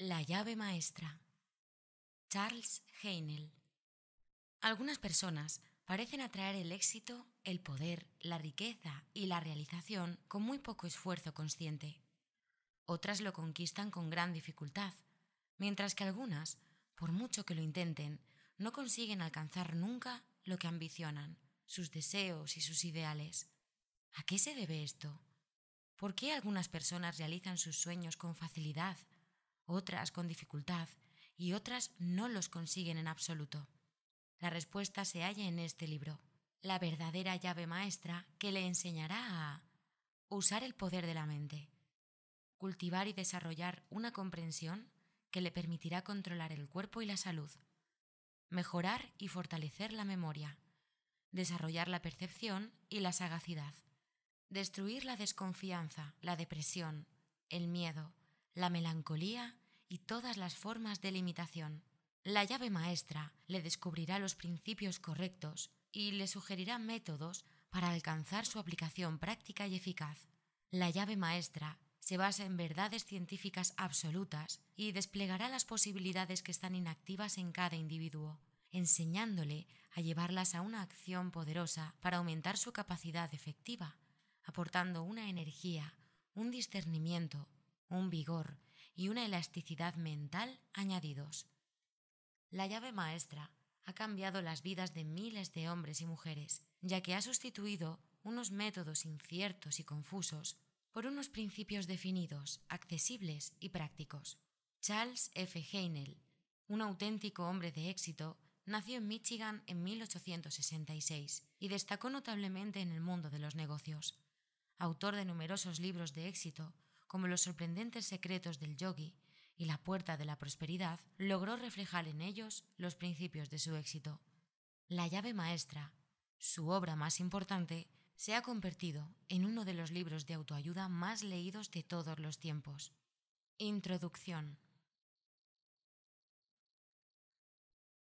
La llave maestra. Charles Heinel. Algunas personas parecen atraer el éxito, el poder, la riqueza y la realización con muy poco esfuerzo consciente. Otras lo conquistan con gran dificultad, mientras que algunas, por mucho que lo intenten, no consiguen alcanzar nunca lo que ambicionan, sus deseos y sus ideales. ¿A qué se debe esto? ¿Por qué algunas personas realizan sus sueños con facilidad otras con dificultad y otras no los consiguen en absoluto. La respuesta se halla en este libro, la verdadera llave maestra que le enseñará a usar el poder de la mente, cultivar y desarrollar una comprensión que le permitirá controlar el cuerpo y la salud, mejorar y fortalecer la memoria, desarrollar la percepción y la sagacidad, destruir la desconfianza, la depresión, el miedo, la melancolía y todas las formas de limitación. La llave maestra le descubrirá los principios correctos y le sugerirá métodos para alcanzar su aplicación práctica y eficaz. La llave maestra se basa en verdades científicas absolutas y desplegará las posibilidades que están inactivas en cada individuo, enseñándole a llevarlas a una acción poderosa para aumentar su capacidad efectiva, aportando una energía, un discernimiento, un vigor y una elasticidad mental añadidos. La llave maestra ha cambiado las vidas de miles de hombres y mujeres, ya que ha sustituido unos métodos inciertos y confusos por unos principios definidos, accesibles y prácticos. Charles F. Heinel, un auténtico hombre de éxito, nació en Michigan en 1866 y destacó notablemente en el mundo de los negocios. Autor de numerosos libros de éxito, como los sorprendentes secretos del yogi y la puerta de la prosperidad, logró reflejar en ellos los principios de su éxito. La llave maestra, su obra más importante, se ha convertido en uno de los libros de autoayuda más leídos de todos los tiempos. Introducción.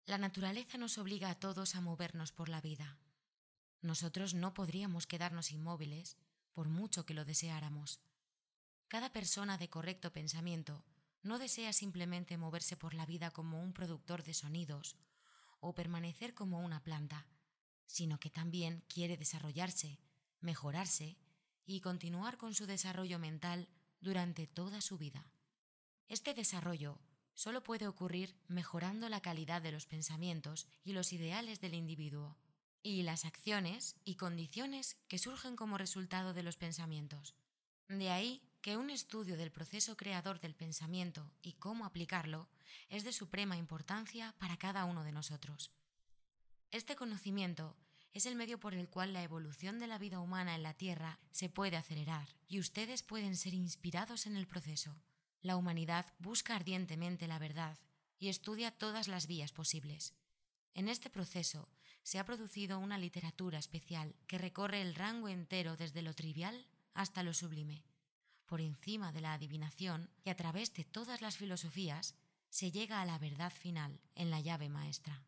La naturaleza nos obliga a todos a movernos por la vida. Nosotros no podríamos quedarnos inmóviles, por mucho que lo deseáramos. Cada persona de correcto pensamiento no desea simplemente moverse por la vida como un productor de sonidos o permanecer como una planta, sino que también quiere desarrollarse, mejorarse y continuar con su desarrollo mental durante toda su vida. Este desarrollo solo puede ocurrir mejorando la calidad de los pensamientos y los ideales del individuo, y las acciones y condiciones que surgen como resultado de los pensamientos. De ahí que un estudio del proceso creador del pensamiento y cómo aplicarlo es de suprema importancia para cada uno de nosotros. Este conocimiento es el medio por el cual la evolución de la vida humana en la Tierra se puede acelerar y ustedes pueden ser inspirados en el proceso. La humanidad busca ardientemente la verdad y estudia todas las vías posibles. En este proceso se ha producido una literatura especial que recorre el rango entero desde lo trivial hasta lo sublime por encima de la adivinación y a través de todas las filosofías se llega a la verdad final en la llave maestra.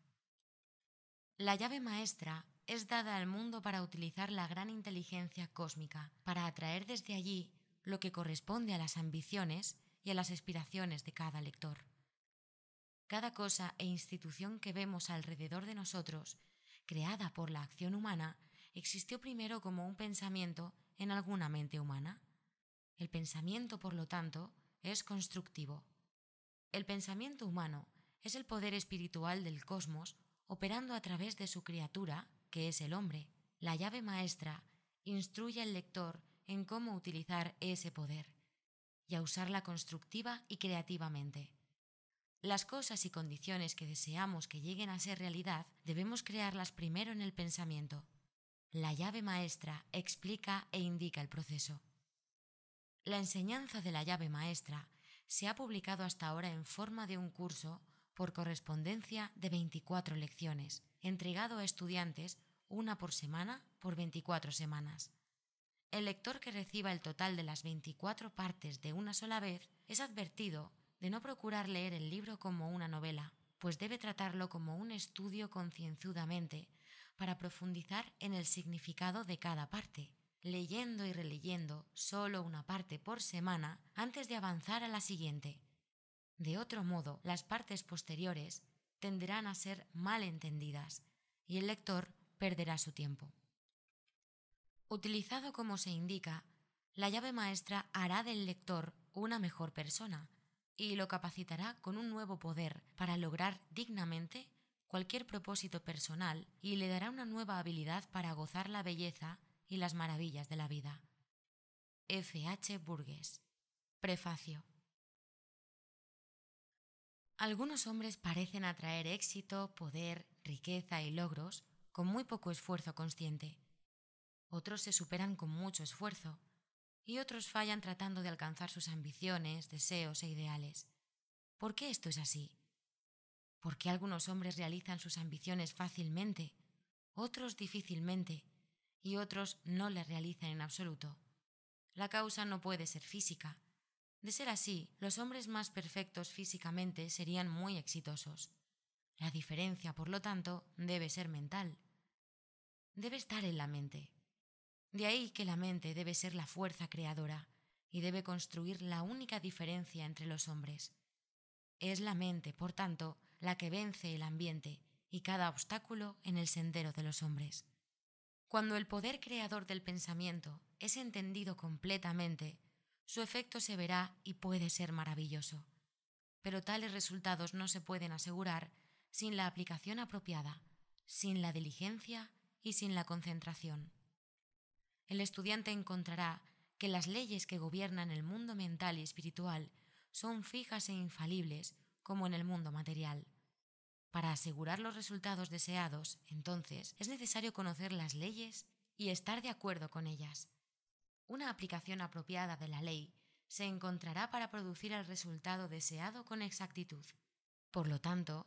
La llave maestra es dada al mundo para utilizar la gran inteligencia cósmica, para atraer desde allí lo que corresponde a las ambiciones y a las aspiraciones de cada lector. Cada cosa e institución que vemos alrededor de nosotros, creada por la acción humana, existió primero como un pensamiento en alguna mente humana. El pensamiento, por lo tanto, es constructivo. El pensamiento humano es el poder espiritual del cosmos operando a través de su criatura, que es el hombre. La llave maestra instruye al lector en cómo utilizar ese poder y a usarla constructiva y creativamente. Las cosas y condiciones que deseamos que lleguen a ser realidad debemos crearlas primero en el pensamiento. La llave maestra explica e indica el proceso. La enseñanza de la llave maestra se ha publicado hasta ahora en forma de un curso por correspondencia de 24 lecciones, entregado a estudiantes una por semana por 24 semanas. El lector que reciba el total de las 24 partes de una sola vez es advertido de no procurar leer el libro como una novela, pues debe tratarlo como un estudio concienzudamente para profundizar en el significado de cada parte leyendo y releyendo solo una parte por semana antes de avanzar a la siguiente. De otro modo, las partes posteriores tenderán a ser mal entendidas y el lector perderá su tiempo. Utilizado como se indica, la llave maestra hará del lector una mejor persona y lo capacitará con un nuevo poder para lograr dignamente cualquier propósito personal y le dará una nueva habilidad para gozar la belleza y las maravillas de la vida. F. H. Burgess. Prefacio. Algunos hombres parecen atraer éxito, poder, riqueza y logros con muy poco esfuerzo consciente. Otros se superan con mucho esfuerzo y otros fallan tratando de alcanzar sus ambiciones, deseos e ideales. ¿Por qué esto es así? ¿Por qué algunos hombres realizan sus ambiciones fácilmente, otros difícilmente y otros no la realizan en absoluto. La causa no puede ser física. De ser así, los hombres más perfectos físicamente serían muy exitosos. La diferencia, por lo tanto, debe ser mental. Debe estar en la mente. De ahí que la mente debe ser la fuerza creadora y debe construir la única diferencia entre los hombres. Es la mente, por tanto, la que vence el ambiente y cada obstáculo en el sendero de los hombres. Cuando el poder creador del pensamiento es entendido completamente, su efecto se verá y puede ser maravilloso. Pero tales resultados no se pueden asegurar sin la aplicación apropiada, sin la diligencia y sin la concentración. El estudiante encontrará que las leyes que gobiernan el mundo mental y espiritual son fijas e infalibles como en el mundo material. Para asegurar los resultados deseados, entonces, es necesario conocer las leyes y estar de acuerdo con ellas. Una aplicación apropiada de la ley se encontrará para producir el resultado deseado con exactitud. Por lo tanto,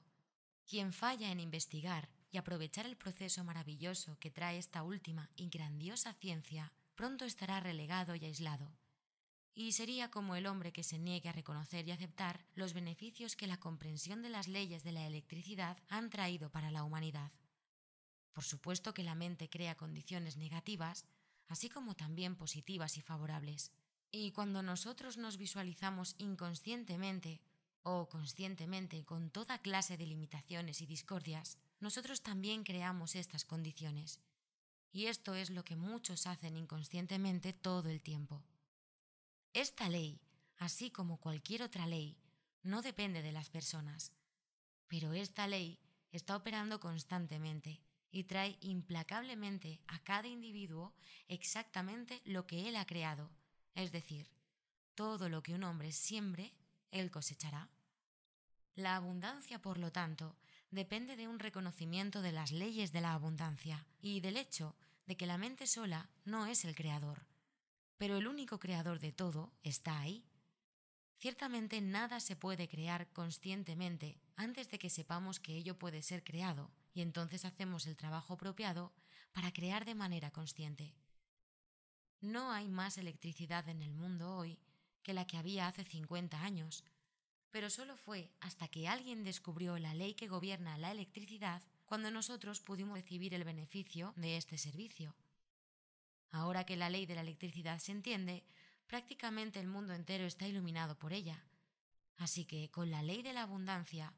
quien falla en investigar y aprovechar el proceso maravilloso que trae esta última y grandiosa ciencia, pronto estará relegado y aislado y sería como el hombre que se niegue a reconocer y aceptar los beneficios que la comprensión de las leyes de la electricidad han traído para la humanidad. Por supuesto que la mente crea condiciones negativas, así como también positivas y favorables. Y cuando nosotros nos visualizamos inconscientemente o conscientemente con toda clase de limitaciones y discordias, nosotros también creamos estas condiciones. Y esto es lo que muchos hacen inconscientemente todo el tiempo. Esta ley, así como cualquier otra ley, no depende de las personas, pero esta ley está operando constantemente y trae implacablemente a cada individuo exactamente lo que él ha creado, es decir, todo lo que un hombre siembre, él cosechará. La abundancia, por lo tanto, depende de un reconocimiento de las leyes de la abundancia y del hecho de que la mente sola no es el creador, pero el único creador de todo está ahí. Ciertamente nada se puede crear conscientemente antes de que sepamos que ello puede ser creado, y entonces hacemos el trabajo apropiado para crear de manera consciente. No hay más electricidad en el mundo hoy que la que había hace 50 años, pero solo fue hasta que alguien descubrió la ley que gobierna la electricidad cuando nosotros pudimos recibir el beneficio de este servicio. Ahora que la ley de la electricidad se entiende, prácticamente el mundo entero está iluminado por ella. Así que, con la ley de la abundancia,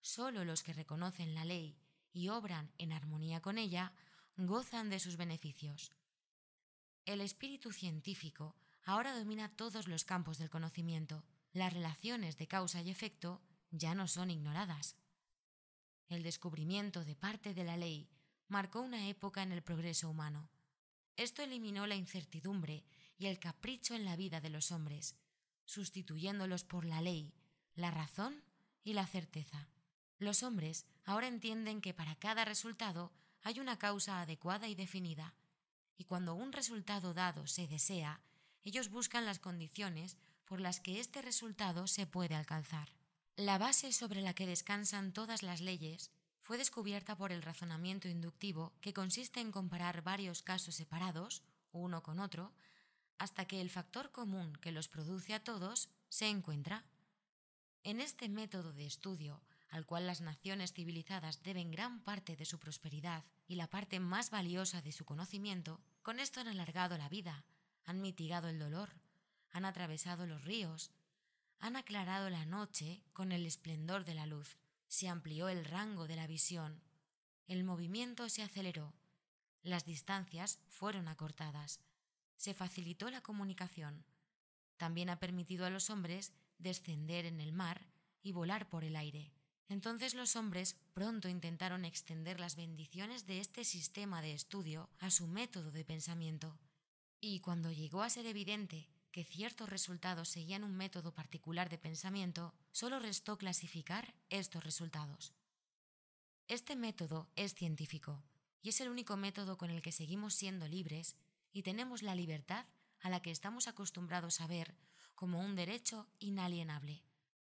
solo los que reconocen la ley y obran en armonía con ella gozan de sus beneficios. El espíritu científico ahora domina todos los campos del conocimiento. Las relaciones de causa y efecto ya no son ignoradas. El descubrimiento de parte de la ley marcó una época en el progreso humano. Esto eliminó la incertidumbre y el capricho en la vida de los hombres, sustituyéndolos por la ley, la razón y la certeza. Los hombres ahora entienden que para cada resultado hay una causa adecuada y definida, y cuando un resultado dado se desea, ellos buscan las condiciones por las que este resultado se puede alcanzar. La base sobre la que descansan todas las leyes fue descubierta por el razonamiento inductivo que consiste en comparar varios casos separados, uno con otro, hasta que el factor común que los produce a todos se encuentra. En este método de estudio, al cual las naciones civilizadas deben gran parte de su prosperidad y la parte más valiosa de su conocimiento, con esto han alargado la vida, han mitigado el dolor, han atravesado los ríos, han aclarado la noche con el esplendor de la luz se amplió el rango de la visión, el movimiento se aceleró, las distancias fueron acortadas, se facilitó la comunicación. También ha permitido a los hombres descender en el mar y volar por el aire. Entonces los hombres pronto intentaron extender las bendiciones de este sistema de estudio a su método de pensamiento. Y cuando llegó a ser evidente que ciertos resultados seguían un método particular de pensamiento, solo restó clasificar estos resultados. Este método es científico y es el único método con el que seguimos siendo libres y tenemos la libertad a la que estamos acostumbrados a ver como un derecho inalienable.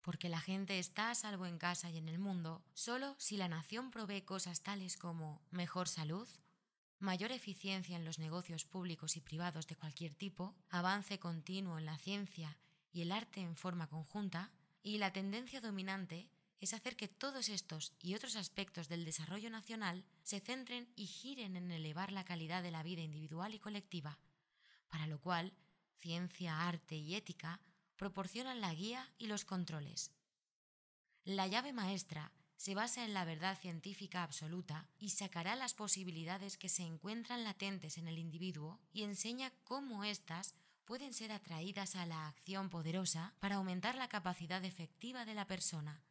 Porque la gente está a salvo en casa y en el mundo solo si la nación provee cosas tales como mejor salud, mayor eficiencia en los negocios públicos y privados de cualquier tipo, avance continuo en la ciencia y el arte en forma conjunta, y la tendencia dominante es hacer que todos estos y otros aspectos del desarrollo nacional se centren y giren en elevar la calidad de la vida individual y colectiva, para lo cual ciencia, arte y ética proporcionan la guía y los controles. La llave maestra se basa en la verdad científica absoluta y sacará las posibilidades que se encuentran latentes en el individuo y enseña cómo éstas pueden ser atraídas a la acción poderosa para aumentar la capacidad efectiva de la persona,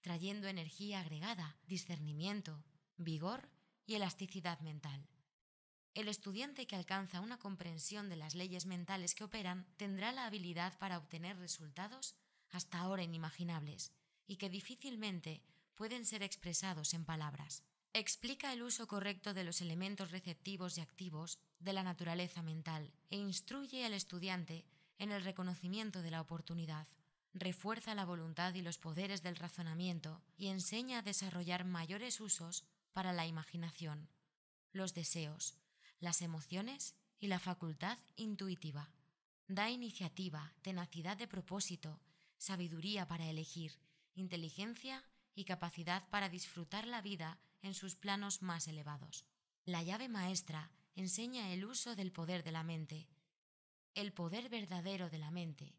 trayendo energía agregada, discernimiento, vigor y elasticidad mental. El estudiante que alcanza una comprensión de las leyes mentales que operan tendrá la habilidad para obtener resultados hasta ahora inimaginables y que difícilmente pueden ser expresados en palabras. Explica el uso correcto de los elementos receptivos y activos de la naturaleza mental e instruye al estudiante en el reconocimiento de la oportunidad. Refuerza la voluntad y los poderes del razonamiento y enseña a desarrollar mayores usos para la imaginación, los deseos, las emociones y la facultad intuitiva. Da iniciativa, tenacidad de propósito, sabiduría para elegir, inteligencia y capacidad para disfrutar la vida en sus planos más elevados. La llave maestra enseña el uso del poder de la mente, el poder verdadero de la mente,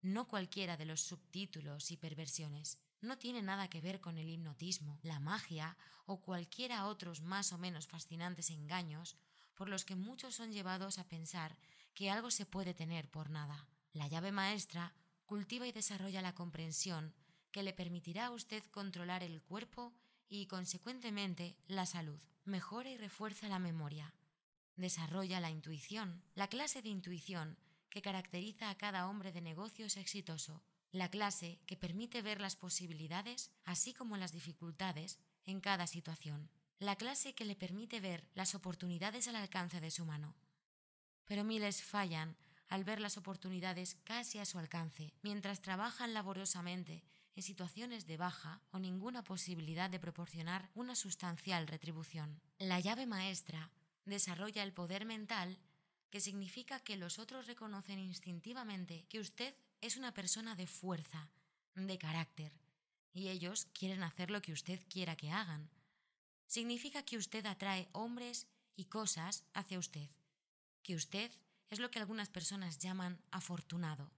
no cualquiera de los subtítulos y perversiones. No tiene nada que ver con el hipnotismo, la magia o cualquiera otros más o menos fascinantes engaños por los que muchos son llevados a pensar que algo se puede tener por nada. La llave maestra cultiva y desarrolla la comprensión que le permitirá a usted controlar el cuerpo y, consecuentemente, la salud. Mejora y refuerza la memoria. Desarrolla la intuición, la clase de intuición que caracteriza a cada hombre de negocios exitoso, la clase que permite ver las posibilidades, así como las dificultades, en cada situación, la clase que le permite ver las oportunidades al alcance de su mano. Pero miles fallan al ver las oportunidades casi a su alcance, mientras trabajan laboriosamente en situaciones de baja o ninguna posibilidad de proporcionar una sustancial retribución. La llave maestra desarrolla el poder mental que significa que los otros reconocen instintivamente que usted es una persona de fuerza, de carácter, y ellos quieren hacer lo que usted quiera que hagan. Significa que usted atrae hombres y cosas hacia usted, que usted es lo que algunas personas llaman afortunado.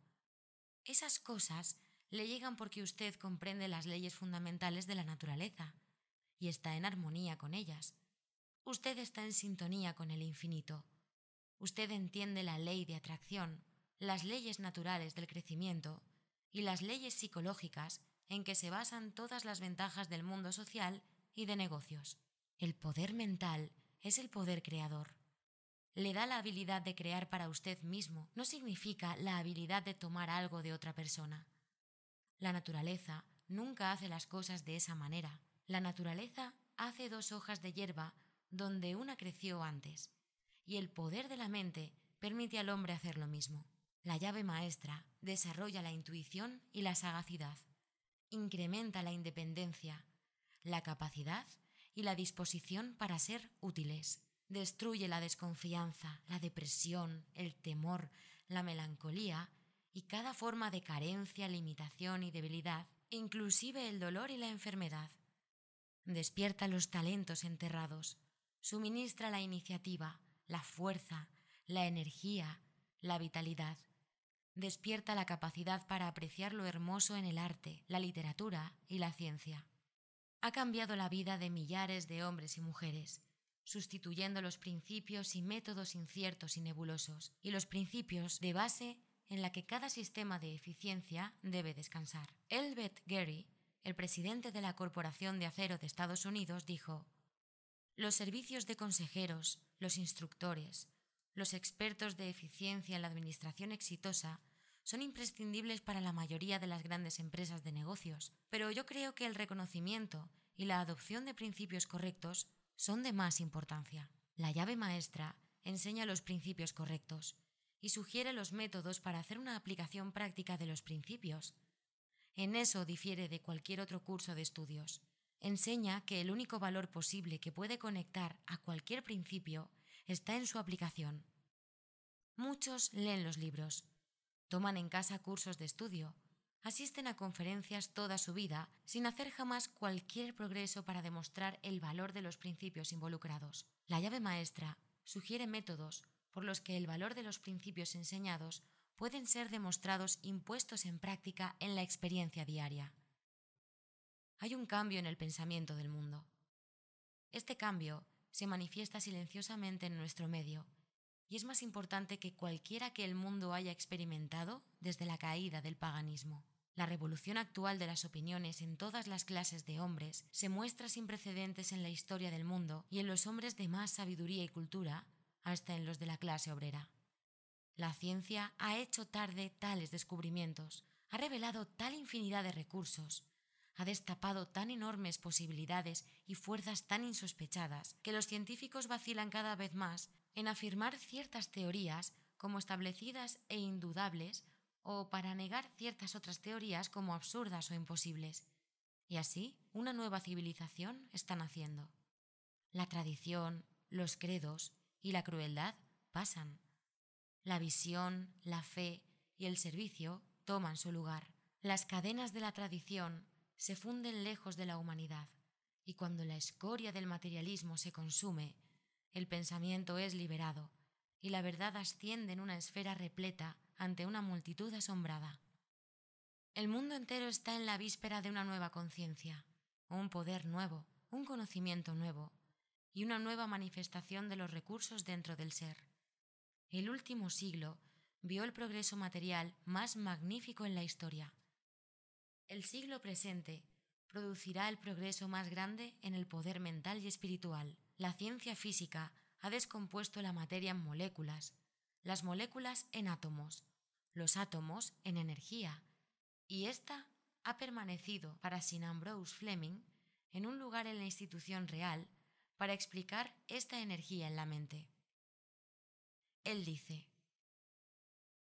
Esas cosas le llegan porque usted comprende las leyes fundamentales de la naturaleza y está en armonía con ellas. Usted está en sintonía con el infinito. Usted entiende la ley de atracción, las leyes naturales del crecimiento y las leyes psicológicas en que se basan todas las ventajas del mundo social y de negocios. El poder mental es el poder creador. Le da la habilidad de crear para usted mismo, no significa la habilidad de tomar algo de otra persona. La naturaleza nunca hace las cosas de esa manera. La naturaleza hace dos hojas de hierba donde una creció antes, y el poder de la mente permite al hombre hacer lo mismo. La llave maestra desarrolla la intuición y la sagacidad, incrementa la independencia, la capacidad y la disposición para ser útiles, destruye la desconfianza, la depresión, el temor, la melancolía y cada forma de carencia, limitación y debilidad, inclusive el dolor y la enfermedad. Despierta los talentos enterrados, suministra la iniciativa, la fuerza, la energía, la vitalidad. Despierta la capacidad para apreciar lo hermoso en el arte, la literatura y la ciencia. Ha cambiado la vida de millares de hombres y mujeres, sustituyendo los principios y métodos inciertos y nebulosos, y los principios de base en la que cada sistema de eficiencia debe descansar. Elbert Gary, el presidente de la Corporación de Acero de Estados Unidos, dijo, Los servicios de consejeros, los instructores, los expertos de eficiencia en la administración exitosa son imprescindibles para la mayoría de las grandes empresas de negocios, pero yo creo que el reconocimiento y la adopción de principios correctos son de más importancia. La llave maestra enseña los principios correctos y sugiere los métodos para hacer una aplicación práctica de los principios. En eso difiere de cualquier otro curso de estudios. Enseña que el único valor posible que puede conectar a cualquier principio está en su aplicación. Muchos leen los libros, toman en casa cursos de estudio, asisten a conferencias toda su vida sin hacer jamás cualquier progreso para demostrar el valor de los principios involucrados. La llave maestra sugiere métodos por los que el valor de los principios enseñados pueden ser demostrados impuestos en práctica en la experiencia diaria. Hay un cambio en el pensamiento del mundo. Este cambio se manifiesta silenciosamente en nuestro medio y es más importante que cualquiera que el mundo haya experimentado desde la caída del paganismo. La revolución actual de las opiniones en todas las clases de hombres se muestra sin precedentes en la historia del mundo y en los hombres de más sabiduría y cultura hasta en los de la clase obrera. La ciencia ha hecho tarde tales descubrimientos, ha revelado tal infinidad de recursos, ha destapado tan enormes posibilidades y fuerzas tan insospechadas que los científicos vacilan cada vez más en afirmar ciertas teorías como establecidas e indudables o para negar ciertas otras teorías como absurdas o imposibles. Y así, una nueva civilización está naciendo. La tradición, los credos, y la crueldad pasan. La visión, la fe y el servicio toman su lugar. Las cadenas de la tradición se funden lejos de la humanidad y cuando la escoria del materialismo se consume, el pensamiento es liberado y la verdad asciende en una esfera repleta ante una multitud asombrada. El mundo entero está en la víspera de una nueva conciencia, un poder nuevo, un conocimiento nuevo, y una nueva manifestación de los recursos dentro del ser. El último siglo vio el progreso material más magnífico en la historia. El siglo presente producirá el progreso más grande en el poder mental y espiritual. La ciencia física ha descompuesto la materia en moléculas, las moléculas en átomos, los átomos en energía, y ésta ha permanecido para Sin Ambrose Fleming en un lugar en la institución real para explicar esta energía en la mente. Él dice,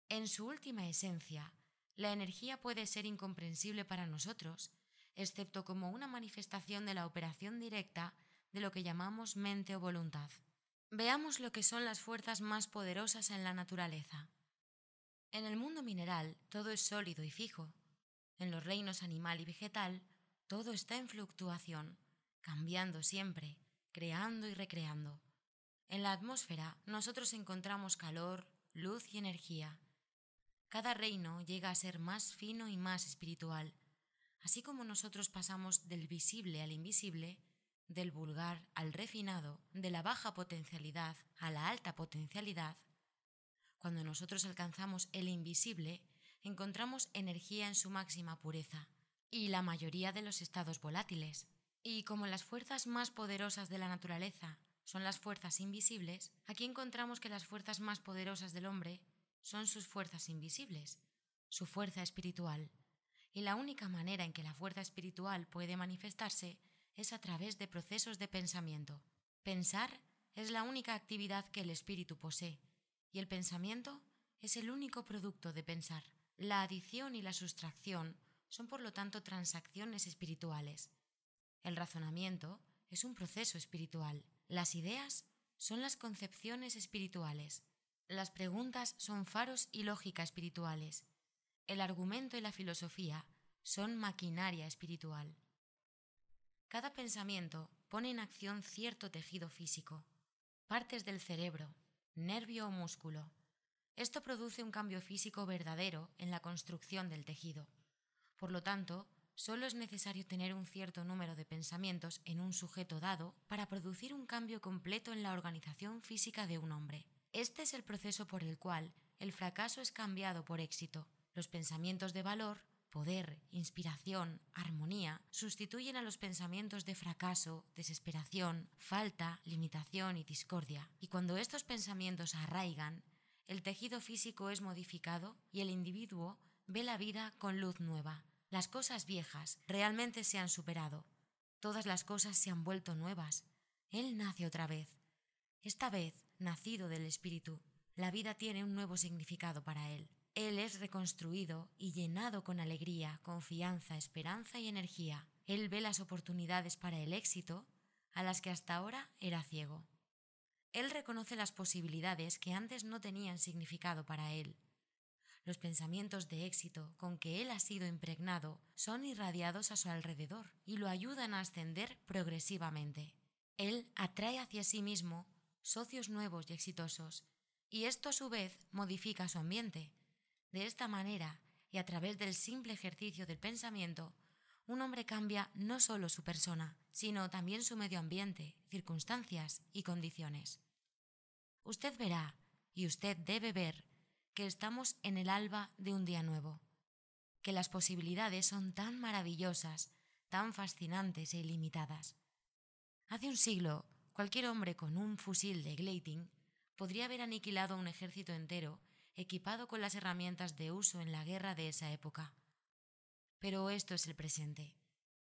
en su última esencia, la energía puede ser incomprensible para nosotros, excepto como una manifestación de la operación directa de lo que llamamos mente o voluntad. Veamos lo que son las fuerzas más poderosas en la naturaleza. En el mundo mineral todo es sólido y fijo. En los reinos animal y vegetal todo está en fluctuación, cambiando siempre, creando y recreando. En la atmósfera nosotros encontramos calor, luz y energía. Cada reino llega a ser más fino y más espiritual, así como nosotros pasamos del visible al invisible, del vulgar al refinado, de la baja potencialidad a la alta potencialidad. Cuando nosotros alcanzamos el invisible, encontramos energía en su máxima pureza y la mayoría de los estados volátiles. Y como las fuerzas más poderosas de la naturaleza son las fuerzas invisibles, aquí encontramos que las fuerzas más poderosas del hombre son sus fuerzas invisibles, su fuerza espiritual. Y la única manera en que la fuerza espiritual puede manifestarse es a través de procesos de pensamiento. Pensar es la única actividad que el espíritu posee, y el pensamiento es el único producto de pensar. La adición y la sustracción son por lo tanto transacciones espirituales. El razonamiento es un proceso espiritual. Las ideas son las concepciones espirituales. Las preguntas son faros y lógica espirituales. El argumento y la filosofía son maquinaria espiritual. Cada pensamiento pone en acción cierto tejido físico, partes del cerebro, nervio o músculo. Esto produce un cambio físico verdadero en la construcción del tejido. Por lo tanto, Solo es necesario tener un cierto número de pensamientos en un sujeto dado para producir un cambio completo en la organización física de un hombre. Este es el proceso por el cual el fracaso es cambiado por éxito. Los pensamientos de valor, poder, inspiración, armonía sustituyen a los pensamientos de fracaso, desesperación, falta, limitación y discordia. Y cuando estos pensamientos arraigan, el tejido físico es modificado y el individuo ve la vida con luz nueva las cosas viejas realmente se han superado. Todas las cosas se han vuelto nuevas. Él nace otra vez. Esta vez, nacido del Espíritu, la vida tiene un nuevo significado para él. Él es reconstruido y llenado con alegría, confianza, esperanza y energía. Él ve las oportunidades para el éxito a las que hasta ahora era ciego. Él reconoce las posibilidades que antes no tenían significado para él. Los pensamientos de éxito con que él ha sido impregnado son irradiados a su alrededor y lo ayudan a ascender progresivamente. Él atrae hacia sí mismo socios nuevos y exitosos, y esto a su vez modifica su ambiente. De esta manera, y a través del simple ejercicio del pensamiento, un hombre cambia no solo su persona, sino también su medio ambiente, circunstancias y condiciones. Usted verá, y usted debe ver, que estamos en el alba de un día nuevo, que las posibilidades son tan maravillosas, tan fascinantes e ilimitadas. Hace un siglo, cualquier hombre con un fusil de Glating podría haber aniquilado a un ejército entero equipado con las herramientas de uso en la guerra de esa época. Pero esto es el presente.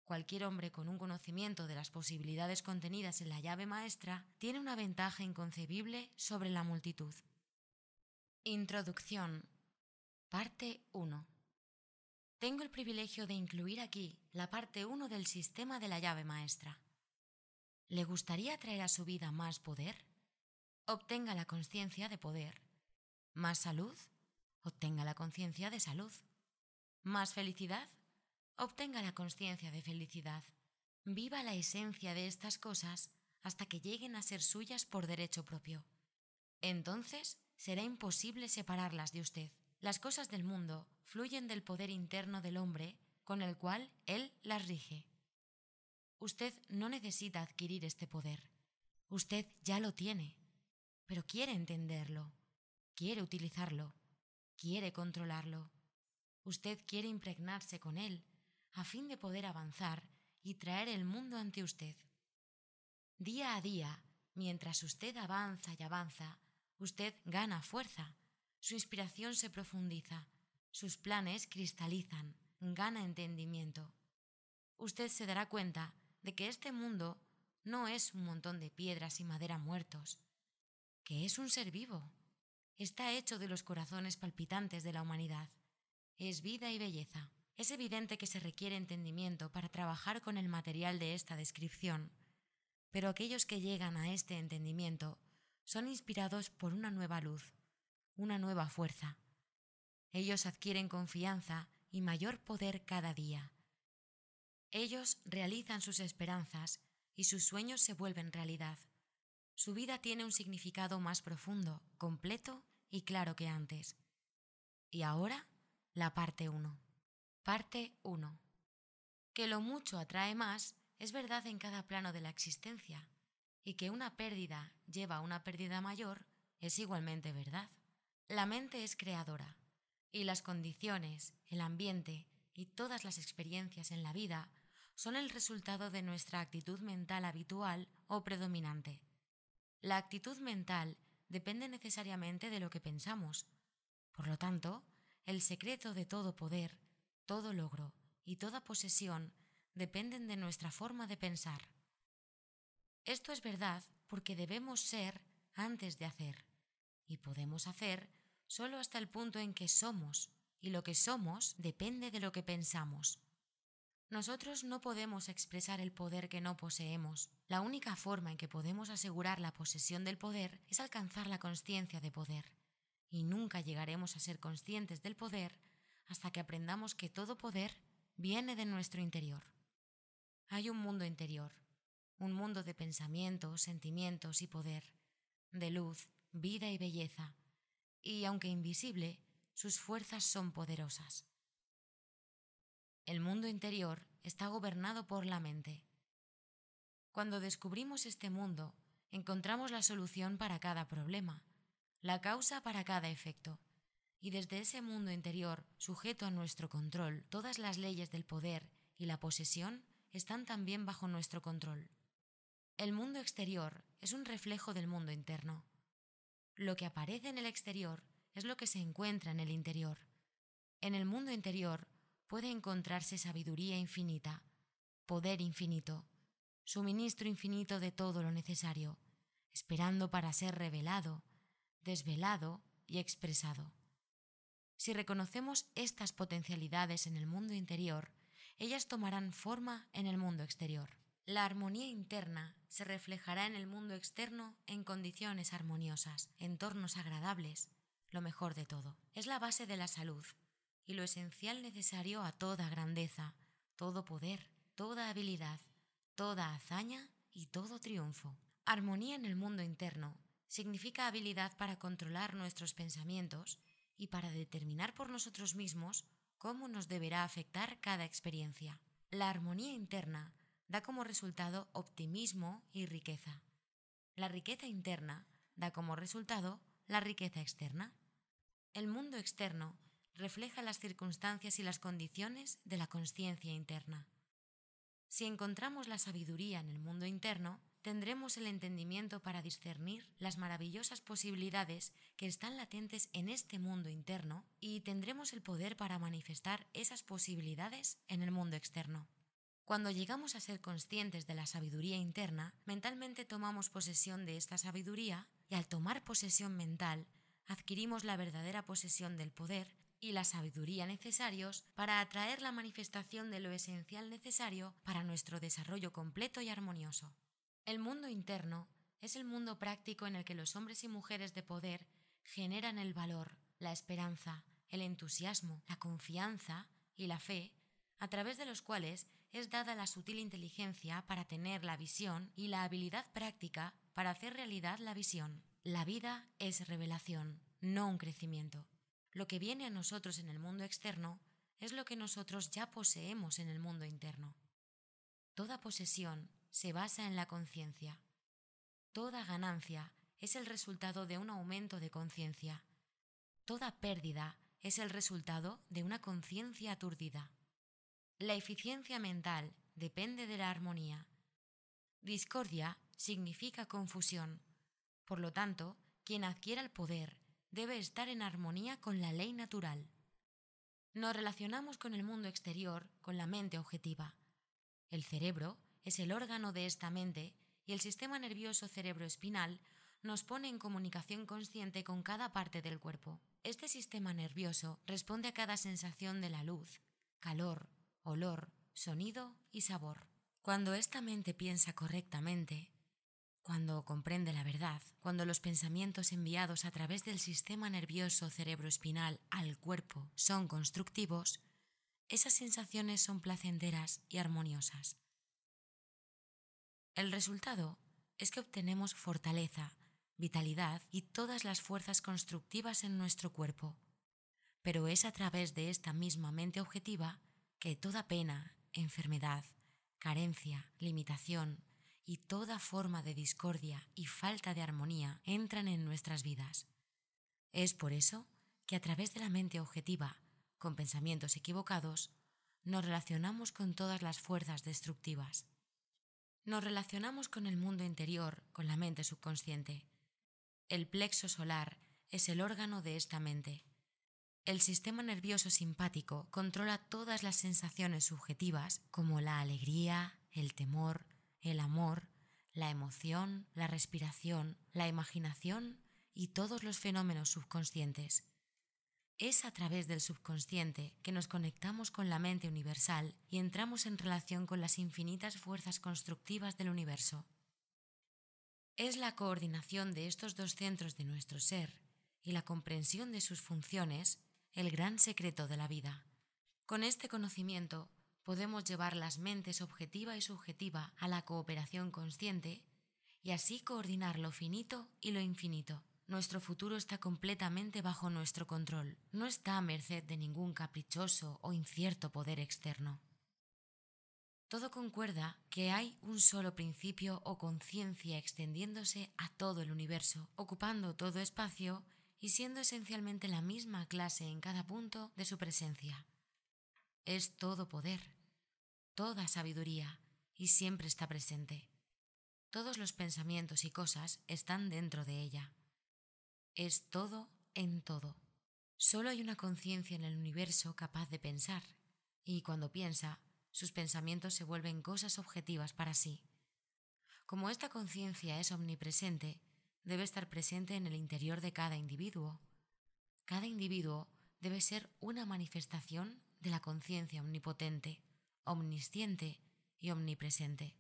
Cualquier hombre con un conocimiento de las posibilidades contenidas en la llave maestra tiene una ventaja inconcebible sobre la multitud. Introducción. Parte 1. Tengo el privilegio de incluir aquí la parte 1 del sistema de la llave maestra. ¿Le gustaría traer a su vida más poder? Obtenga la conciencia de poder. ¿Más salud? Obtenga la conciencia de salud. ¿Más felicidad? Obtenga la conciencia de felicidad. Viva la esencia de estas cosas hasta que lleguen a ser suyas por derecho propio. Entonces, será imposible separarlas de usted. Las cosas del mundo fluyen del poder interno del hombre con el cual él las rige. Usted no necesita adquirir este poder. Usted ya lo tiene, pero quiere entenderlo, quiere utilizarlo, quiere controlarlo. Usted quiere impregnarse con él a fin de poder avanzar y traer el mundo ante usted. Día a día, mientras usted avanza y avanza, Usted gana fuerza, su inspiración se profundiza, sus planes cristalizan, gana entendimiento. Usted se dará cuenta de que este mundo no es un montón de piedras y madera muertos, que es un ser vivo. Está hecho de los corazones palpitantes de la humanidad. Es vida y belleza. Es evidente que se requiere entendimiento para trabajar con el material de esta descripción, pero aquellos que llegan a este entendimiento son inspirados por una nueva luz, una nueva fuerza. Ellos adquieren confianza y mayor poder cada día. Ellos realizan sus esperanzas y sus sueños se vuelven realidad. Su vida tiene un significado más profundo, completo y claro que antes. Y ahora, la parte 1. Parte 1. Que lo mucho atrae más es verdad en cada plano de la existencia, y que una pérdida lleva a una pérdida mayor es igualmente verdad. La mente es creadora y las condiciones, el ambiente y todas las experiencias en la vida son el resultado de nuestra actitud mental habitual o predominante. La actitud mental depende necesariamente de lo que pensamos. Por lo tanto, el secreto de todo poder, todo logro y toda posesión dependen de nuestra forma de pensar. Esto es verdad porque debemos ser antes de hacer, y podemos hacer solo hasta el punto en que somos, y lo que somos depende de lo que pensamos. Nosotros no podemos expresar el poder que no poseemos. La única forma en que podemos asegurar la posesión del poder es alcanzar la conciencia de poder. Y nunca llegaremos a ser conscientes del poder hasta que aprendamos que todo poder viene de nuestro interior. Hay un mundo interior, un mundo de pensamientos, sentimientos y poder, de luz, vida y belleza, y aunque invisible, sus fuerzas son poderosas. El mundo interior está gobernado por la mente. Cuando descubrimos este mundo, encontramos la solución para cada problema, la causa para cada efecto, y desde ese mundo interior, sujeto a nuestro control, todas las leyes del poder y la posesión están también bajo nuestro control. El mundo exterior es un reflejo del mundo interno. Lo que aparece en el exterior es lo que se encuentra en el interior. En el mundo interior puede encontrarse sabiduría infinita, poder infinito, suministro infinito de todo lo necesario, esperando para ser revelado, desvelado y expresado. Si reconocemos estas potencialidades en el mundo interior, ellas tomarán forma en el mundo exterior. La armonía interna se reflejará en el mundo externo en condiciones armoniosas, entornos agradables, lo mejor de todo. Es la base de la salud y lo esencial necesario a toda grandeza, todo poder, toda habilidad, toda hazaña y todo triunfo. Armonía en el mundo interno significa habilidad para controlar nuestros pensamientos y para determinar por nosotros mismos cómo nos deberá afectar cada experiencia. La armonía interna da como resultado optimismo y riqueza. La riqueza interna da como resultado la riqueza externa. El mundo externo refleja las circunstancias y las condiciones de la conciencia interna. Si encontramos la sabiduría en el mundo interno, tendremos el entendimiento para discernir las maravillosas posibilidades que están latentes en este mundo interno y tendremos el poder para manifestar esas posibilidades en el mundo externo. Cuando llegamos a ser conscientes de la sabiduría interna, mentalmente tomamos posesión de esta sabiduría y al tomar posesión mental, adquirimos la verdadera posesión del poder y la sabiduría necesarios para atraer la manifestación de lo esencial necesario para nuestro desarrollo completo y armonioso. El mundo interno es el mundo práctico en el que los hombres y mujeres de poder generan el valor, la esperanza, el entusiasmo, la confianza y la fe a través de los cuales es dada la sutil inteligencia para tener la visión y la habilidad práctica para hacer realidad la visión. La vida es revelación, no un crecimiento. Lo que viene a nosotros en el mundo externo es lo que nosotros ya poseemos en el mundo interno. Toda posesión se basa en la conciencia. Toda ganancia es el resultado de un aumento de conciencia. Toda pérdida es el resultado de una conciencia aturdida. La eficiencia mental depende de la armonía. Discordia significa confusión. Por lo tanto, quien adquiera el poder debe estar en armonía con la ley natural. Nos relacionamos con el mundo exterior con la mente objetiva. El cerebro es el órgano de esta mente y el sistema nervioso cerebroespinal nos pone en comunicación consciente con cada parte del cuerpo. Este sistema nervioso responde a cada sensación de la luz, calor, olor, sonido y sabor. Cuando esta mente piensa correctamente, cuando comprende la verdad, cuando los pensamientos enviados a través del sistema nervioso cerebroespinal al cuerpo son constructivos, esas sensaciones son placenteras y armoniosas. El resultado es que obtenemos fortaleza, vitalidad y todas las fuerzas constructivas en nuestro cuerpo, pero es a través de esta misma mente objetiva toda pena, enfermedad, carencia, limitación y toda forma de discordia y falta de armonía entran en nuestras vidas. Es por eso que a través de la mente objetiva, con pensamientos equivocados, nos relacionamos con todas las fuerzas destructivas. Nos relacionamos con el mundo interior, con la mente subconsciente. El plexo solar es el órgano de esta mente. El sistema nervioso simpático controla todas las sensaciones subjetivas como la alegría, el temor, el amor, la emoción, la respiración, la imaginación y todos los fenómenos subconscientes. Es a través del subconsciente que nos conectamos con la mente universal y entramos en relación con las infinitas fuerzas constructivas del universo. Es la coordinación de estos dos centros de nuestro ser y la comprensión de sus funciones el gran secreto de la vida. Con este conocimiento podemos llevar las mentes objetiva y subjetiva a la cooperación consciente y así coordinar lo finito y lo infinito. Nuestro futuro está completamente bajo nuestro control, no está a merced de ningún caprichoso o incierto poder externo. Todo concuerda que hay un solo principio o conciencia extendiéndose a todo el universo, ocupando todo espacio y siendo esencialmente la misma clase en cada punto de su presencia. Es todo poder, toda sabiduría, y siempre está presente. Todos los pensamientos y cosas están dentro de ella. Es todo en todo. Solo hay una conciencia en el universo capaz de pensar, y cuando piensa, sus pensamientos se vuelven cosas objetivas para sí. Como esta conciencia es omnipresente, debe estar presente en el interior de cada individuo. Cada individuo debe ser una manifestación de la conciencia omnipotente, omnisciente y omnipresente.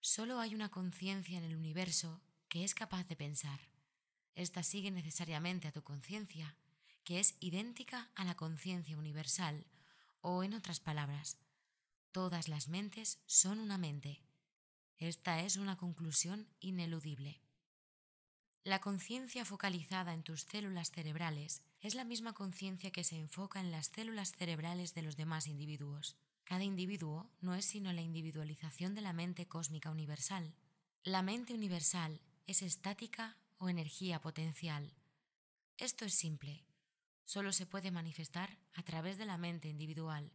Solo hay una conciencia en el universo que es capaz de pensar. Esta sigue necesariamente a tu conciencia, que es idéntica a la conciencia universal, o en otras palabras, todas las mentes son una mente. Esta es una conclusión ineludible. La conciencia focalizada en tus células cerebrales es la misma conciencia que se enfoca en las células cerebrales de los demás individuos. Cada individuo no es sino la individualización de la mente cósmica universal. La mente universal es estática o energía potencial. Esto es simple. Solo se puede manifestar a través de la mente individual.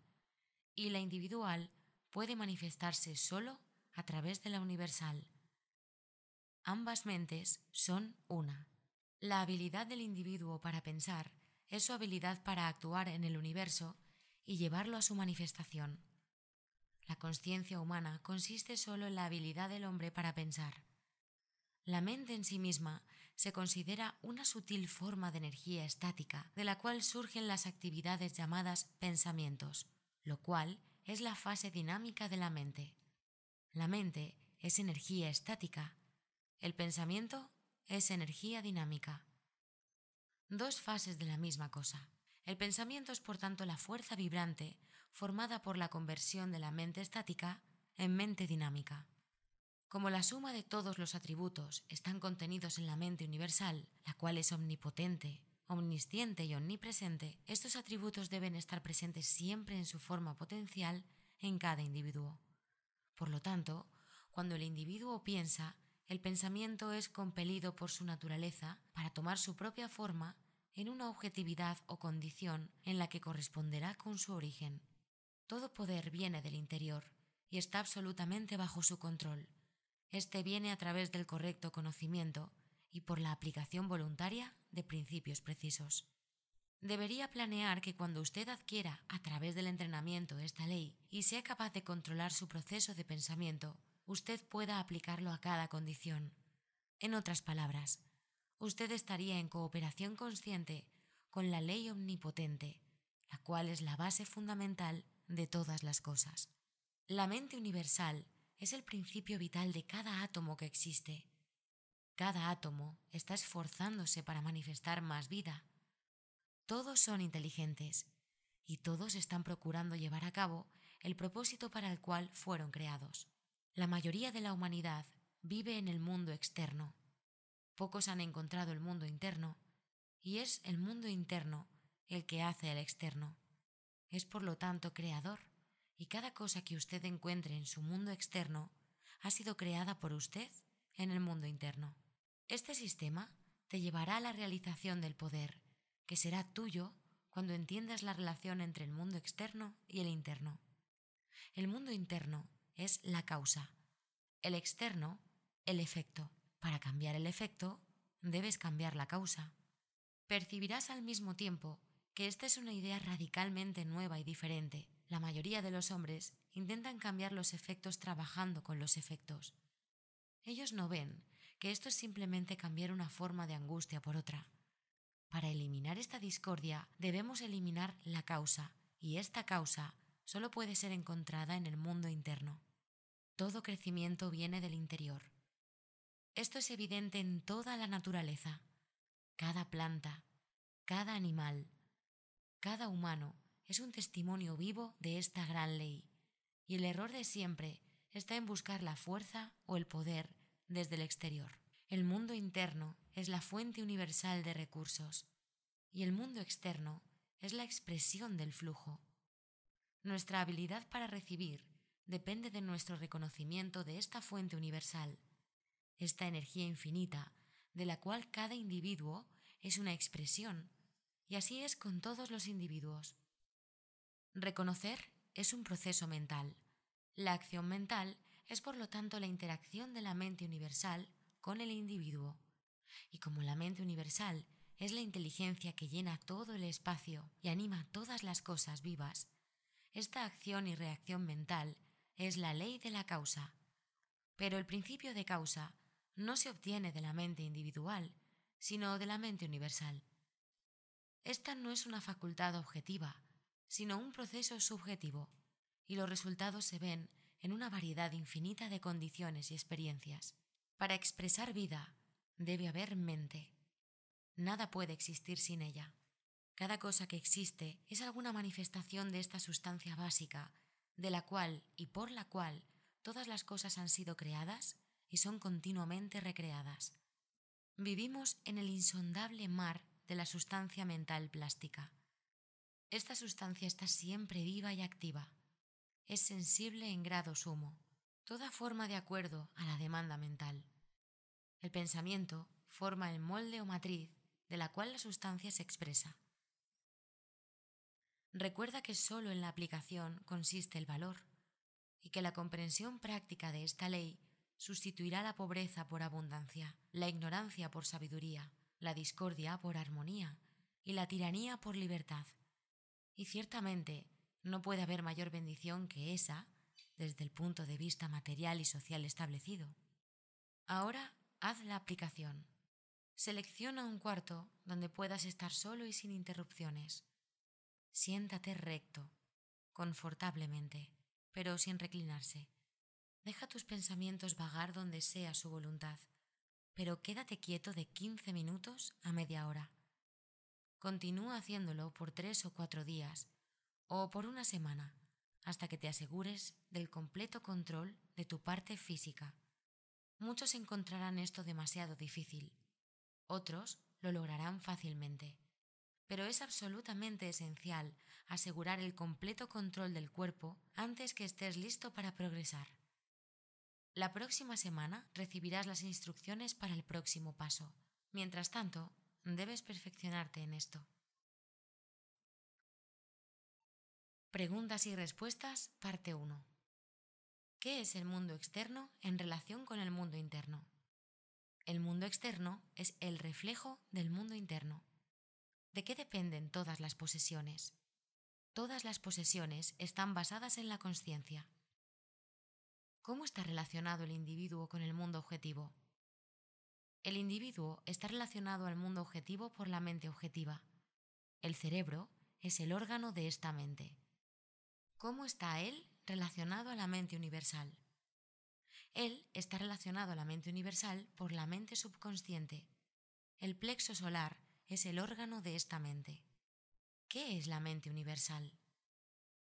Y la individual puede manifestarse solo a través de la universal. Ambas mentes son una. La habilidad del individuo para pensar es su habilidad para actuar en el universo y llevarlo a su manifestación. La conciencia humana consiste solo en la habilidad del hombre para pensar. La mente en sí misma se considera una sutil forma de energía estática de la cual surgen las actividades llamadas pensamientos, lo cual es la fase dinámica de la mente. La mente es energía estática el pensamiento es energía dinámica. Dos fases de la misma cosa. El pensamiento es por tanto la fuerza vibrante formada por la conversión de la mente estática en mente dinámica. Como la suma de todos los atributos están contenidos en la mente universal, la cual es omnipotente, omnisciente y omnipresente, estos atributos deben estar presentes siempre en su forma potencial en cada individuo. Por lo tanto, cuando el individuo piensa, el pensamiento es compelido por su naturaleza para tomar su propia forma en una objetividad o condición en la que corresponderá con su origen. Todo poder viene del interior y está absolutamente bajo su control. Este viene a través del correcto conocimiento y por la aplicación voluntaria de principios precisos. Debería planear que cuando usted adquiera a través del entrenamiento esta ley y sea capaz de controlar su proceso de pensamiento, usted pueda aplicarlo a cada condición. En otras palabras, usted estaría en cooperación consciente con la ley omnipotente, la cual es la base fundamental de todas las cosas. La mente universal es el principio vital de cada átomo que existe. Cada átomo está esforzándose para manifestar más vida. Todos son inteligentes y todos están procurando llevar a cabo el propósito para el cual fueron creados. La mayoría de la humanidad vive en el mundo externo. Pocos han encontrado el mundo interno, y es el mundo interno el que hace el externo. Es por lo tanto creador, y cada cosa que usted encuentre en su mundo externo ha sido creada por usted en el mundo interno. Este sistema te llevará a la realización del poder, que será tuyo cuando entiendas la relación entre el mundo externo y el interno. El mundo interno es la causa. El externo, el efecto. Para cambiar el efecto, debes cambiar la causa. Percibirás al mismo tiempo que esta es una idea radicalmente nueva y diferente. La mayoría de los hombres intentan cambiar los efectos trabajando con los efectos. Ellos no ven que esto es simplemente cambiar una forma de angustia por otra. Para eliminar esta discordia debemos eliminar la causa, y esta causa solo puede ser encontrada en el mundo interno. Todo crecimiento viene del interior. Esto es evidente en toda la naturaleza. Cada planta, cada animal, cada humano es un testimonio vivo de esta gran ley. Y el error de siempre está en buscar la fuerza o el poder desde el exterior. El mundo interno es la fuente universal de recursos y el mundo externo es la expresión del flujo. Nuestra habilidad para recibir depende de nuestro reconocimiento de esta fuente universal, esta energía infinita, de la cual cada individuo es una expresión, y así es con todos los individuos. Reconocer es un proceso mental. La acción mental es por lo tanto la interacción de la mente universal con el individuo. Y como la mente universal es la inteligencia que llena todo el espacio y anima todas las cosas vivas, esta acción y reacción mental es la ley de la causa. Pero el principio de causa no se obtiene de la mente individual, sino de la mente universal. Esta no es una facultad objetiva, sino un proceso subjetivo, y los resultados se ven en una variedad infinita de condiciones y experiencias. Para expresar vida, debe haber mente. Nada puede existir sin ella. Cada cosa que existe es alguna manifestación de esta sustancia básica de la cual y por la cual todas las cosas han sido creadas y son continuamente recreadas. Vivimos en el insondable mar de la sustancia mental plástica. Esta sustancia está siempre viva y activa. Es sensible en grado sumo, toda forma de acuerdo a la demanda mental. El pensamiento forma el molde o matriz de la cual la sustancia se expresa. Recuerda que solo en la aplicación consiste el valor y que la comprensión práctica de esta ley sustituirá la pobreza por abundancia, la ignorancia por sabiduría, la discordia por armonía y la tiranía por libertad. Y ciertamente no puede haber mayor bendición que esa desde el punto de vista material y social establecido. Ahora haz la aplicación. Selecciona un cuarto donde puedas estar solo y sin interrupciones. Siéntate recto, confortablemente, pero sin reclinarse. Deja tus pensamientos vagar donde sea su voluntad, pero quédate quieto de 15 minutos a media hora. Continúa haciéndolo por tres o cuatro días, o por una semana, hasta que te asegures del completo control de tu parte física. Muchos encontrarán esto demasiado difícil, otros lo lograrán fácilmente pero es absolutamente esencial asegurar el completo control del cuerpo antes que estés listo para progresar. La próxima semana recibirás las instrucciones para el próximo paso. Mientras tanto, debes perfeccionarte en esto. Preguntas y respuestas, parte 1. ¿Qué es el mundo externo en relación con el mundo interno? El mundo externo es el reflejo del mundo interno. ¿De qué dependen todas las posesiones? Todas las posesiones están basadas en la conciencia. ¿Cómo está relacionado el individuo con el mundo objetivo? El individuo está relacionado al mundo objetivo por la mente objetiva. El cerebro es el órgano de esta mente. ¿Cómo está él relacionado a la mente universal? Él está relacionado a la mente universal por la mente subconsciente. El plexo solar es el órgano de esta mente. ¿Qué es la mente universal?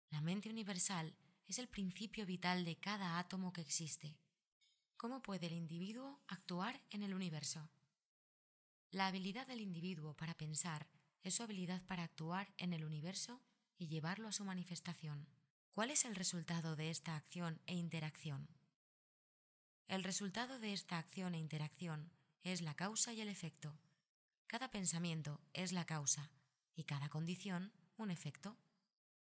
La mente universal es el principio vital de cada átomo que existe. ¿Cómo puede el individuo actuar en el universo? La habilidad del individuo para pensar es su habilidad para actuar en el universo y llevarlo a su manifestación. ¿Cuál es el resultado de esta acción e interacción? El resultado de esta acción e interacción es la causa y el efecto. Cada pensamiento es la causa y cada condición un efecto.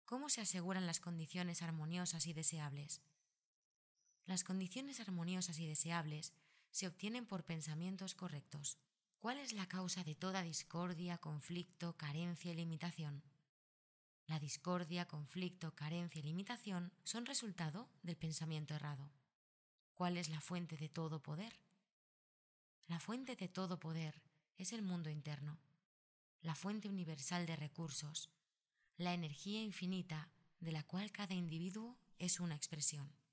¿Cómo se aseguran las condiciones armoniosas y deseables? Las condiciones armoniosas y deseables se obtienen por pensamientos correctos. ¿Cuál es la causa de toda discordia, conflicto, carencia y limitación? La discordia, conflicto, carencia y limitación son resultado del pensamiento errado. ¿Cuál es la fuente de todo poder? La fuente de todo poder es el mundo interno, la fuente universal de recursos, la energía infinita de la cual cada individuo es una expresión.